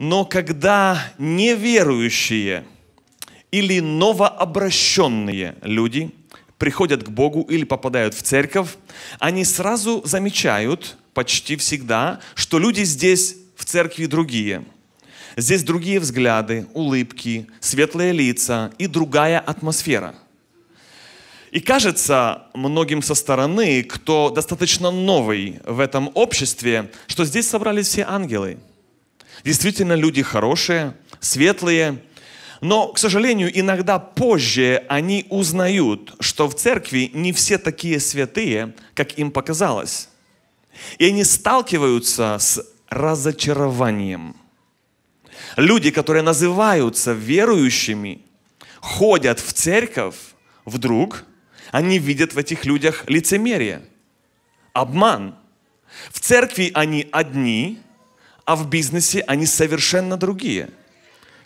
Но когда неверующие или новообращенные люди приходят к Богу или попадают в церковь, они сразу замечают почти всегда, что люди здесь в церкви другие. Здесь другие взгляды, улыбки, светлые лица и другая атмосфера – и кажется многим со стороны, кто достаточно новый в этом обществе, что здесь собрались все ангелы – Действительно, люди хорошие, светлые, но, к сожалению, иногда позже они узнают, что в церкви не все такие святые, как им показалось. И они сталкиваются с разочарованием. Люди, которые называются верующими, ходят в церковь, вдруг они видят в этих людях лицемерие, обман. В церкви они одни – а в бизнесе они совершенно другие.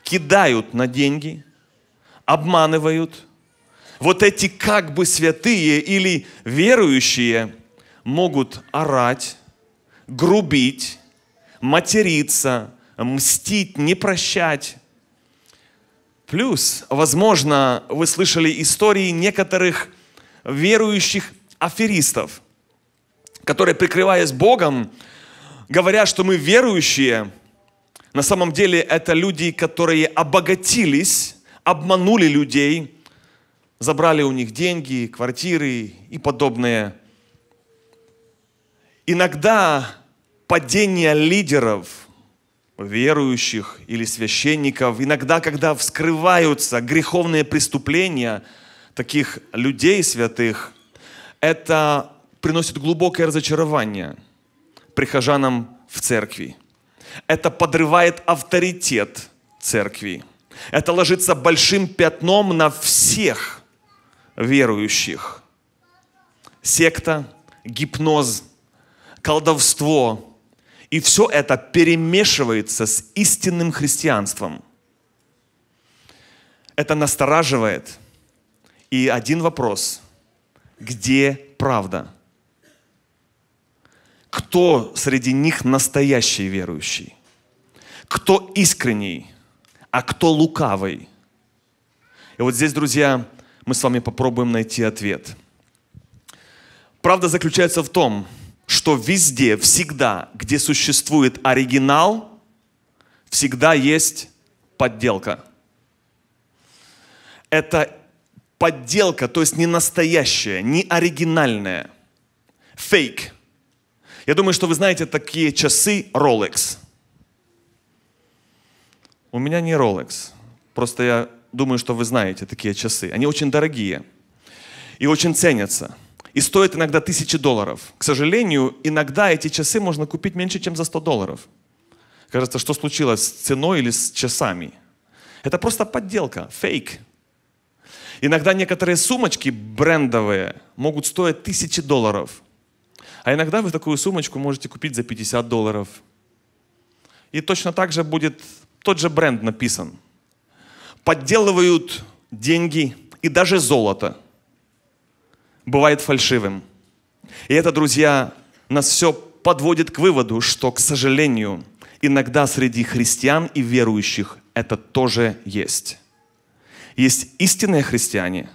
Кидают на деньги, обманывают. Вот эти как бы святые или верующие могут орать, грубить, материться, мстить, не прощать. Плюс, возможно, вы слышали истории некоторых верующих аферистов, которые, прикрываясь Богом, говоря, что мы верующие, на самом деле это люди, которые обогатились, обманули людей, забрали у них деньги, квартиры и подобное. Иногда падение лидеров, верующих или священников, иногда, когда вскрываются греховные преступления таких людей святых, это приносит глубокое разочарование – прихожанам в церкви. Это подрывает авторитет церкви. Это ложится большим пятном на всех верующих. Секта, гипноз, колдовство. И все это перемешивается с истинным христианством. Это настораживает. И один вопрос. Где правда? кто среди них настоящий верующий, кто искренний, а кто лукавый. И вот здесь, друзья, мы с вами попробуем найти ответ. Правда заключается в том, что везде, всегда, где существует оригинал, всегда есть подделка. Это подделка, то есть не настоящая, не оригинальная. Фейк – я думаю, что вы знаете такие часы Rolex. У меня не Rolex. Просто я думаю, что вы знаете такие часы. Они очень дорогие и очень ценятся. И стоят иногда тысячи долларов. К сожалению, иногда эти часы можно купить меньше, чем за 100 долларов. Кажется, что случилось с ценой или с часами. Это просто подделка, фейк. Иногда некоторые сумочки брендовые могут стоить тысячи долларов. А иногда вы такую сумочку можете купить за 50 долларов. И точно так же будет тот же бренд написан. Подделывают деньги и даже золото. Бывает фальшивым. И это, друзья, нас все подводит к выводу, что, к сожалению, иногда среди христиан и верующих это тоже есть. Есть истинные христиане,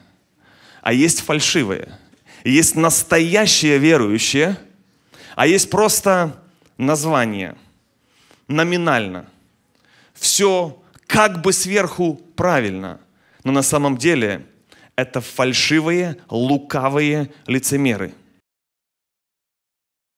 а есть фальшивые – есть настоящие верующие, а есть просто название, номинально. Все как бы сверху правильно, но на самом деле это фальшивые, лукавые лицемеры –